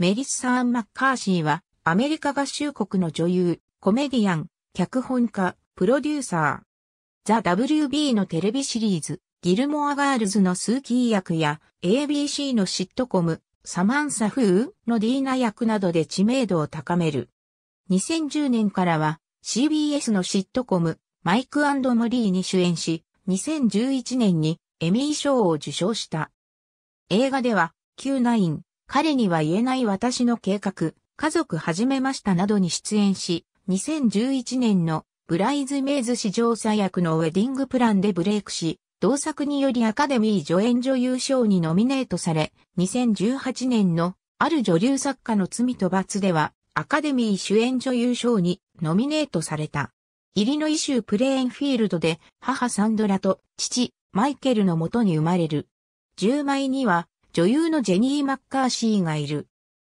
メリッサーン・マッカーシーは、アメリカ合衆国の女優、コメディアン、脚本家、プロデューサー。ザ・ WB のテレビシリーズ、ギルモア・ガールズのスーキー役や、ABC のシットコム、サマンサ・フーのディーナ役などで知名度を高める。2010年からは、CBS のシットコム、マイクモリーに主演し、2011年にエミー賞を受賞した。映画では、Q9、彼には言えない私の計画、家族始めましたなどに出演し、2011年のブライズメイズ史上最悪のウェディングプランでブレイクし、同作によりアカデミー助演女優賞にノミネートされ、2018年のある女流作家の罪と罰では、アカデミー主演女優賞にノミネートされた。イリノイ州プレーンフィールドで母サンドラと父マイケルのもとに生まれる。10枚には女優のジェニー・マッカーシーがいる。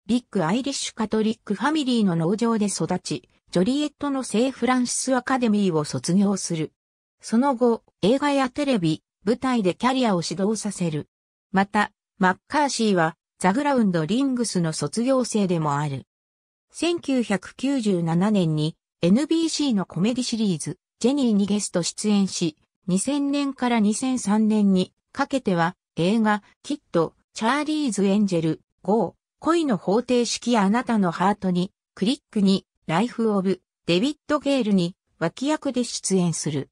ビッグ・アイリッシュ・カトリック・ファミリーの農場で育ち、ジョリエットの聖フランシス・アカデミーを卒業する。その後、映画やテレビ、舞台でキャリアを指導させる。また、マッカーシーは、ザグラウンド・リングスの卒業生でもある。1997年に NBC のコメディシリーズ、ジェニーにゲスト出演し、2000年から2003年にかけては映画、キッド、チャーリーズ・エンジェル、5、恋の方程式あなたのハートに、クリックに、ライフ・オブ、デビッド・ゲールに、脇役で出演する。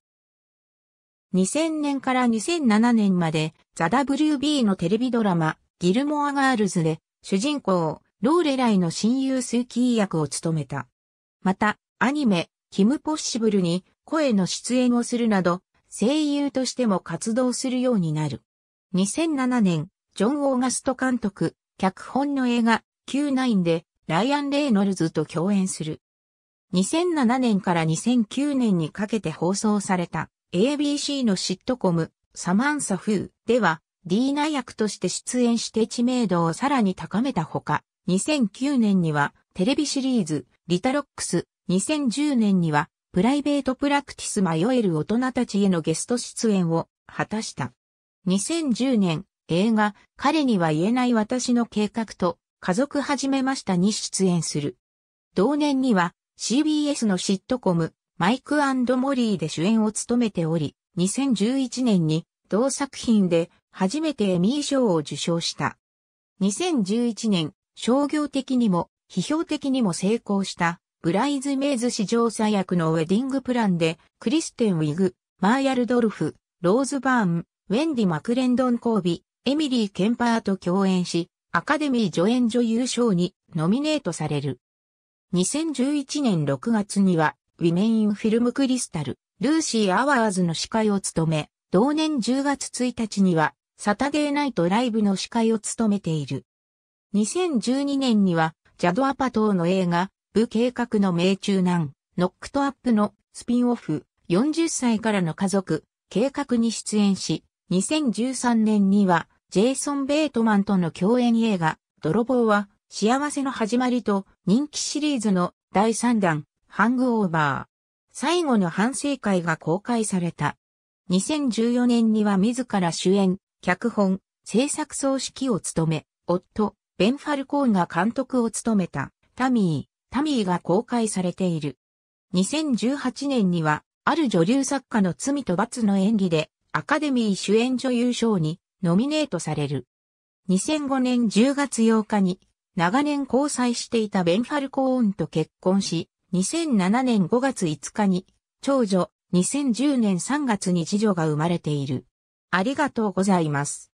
2000年から2007年まで、ザ・ WB のテレビドラマ、ギルモア・ガールズで、主人公、ローレライの親友スーキー役を務めた。また、アニメ、キム・ポッシブルに声の出演をするなど、声優としても活動するようになる。2007年、ジョン・オーガスト監督、脚本の映画、Q9 で、ライアン・レイノルズと共演する。2007年から2009年にかけて放送された ABC のシットコム、サマンサ・フーでは、ディーナ役として出演して知名度をさらに高めたほか、2009年にはテレビシリーズ、リタロックス、2010年にはプライベートプラクティス迷える大人たちへのゲスト出演を果たした。2010年、映画、彼には言えない私の計画と、家族始めましたに出演する。同年には、CBS のシットコム、マイクモリーで主演を務めており、2011年に同作品で初めてエミー賞を受賞した。2011年、商業的にも批評的にも成功したブライズ・メイズ史上最悪のウェディングプランでクリステン・ウィグ、マーヤルドルフ、ローズ・バーン、ウェンディ・マクレンドン・コービ、エミリー・ケンパーと共演し、アカデミー助演女優賞にノミネートされる。2011年6月には、ウィメイン・フィルム・クリスタル、ルーシー・アワーズの司会を務め、同年10月1日には、サタデーナイトライブの司会を務めている。2012年には、ジャド・アパトーの映画、部計画の命中難、ノックトアップのスピンオフ、40歳からの家族、計画に出演し、2013年には、ジェイソン・ベートマンとの共演映画、泥棒は、幸せの始まりと人気シリーズの第3弾、ハングオーバー。最後の反省会が公開された。2014年には自ら主演、脚本、制作総指揮を務め、夫、ベン・ファルコーンが監督を務めた、タミー、タミーが公開されている。2018年には、ある女流作家の罪と罰の演技で、アカデミー主演女優賞にノミネートされる。2005年10月8日に長年交際していたベン・ファルコーンと結婚し、2007年5月5日に長女、2010年3月に次女が生まれている。ありがとうございます。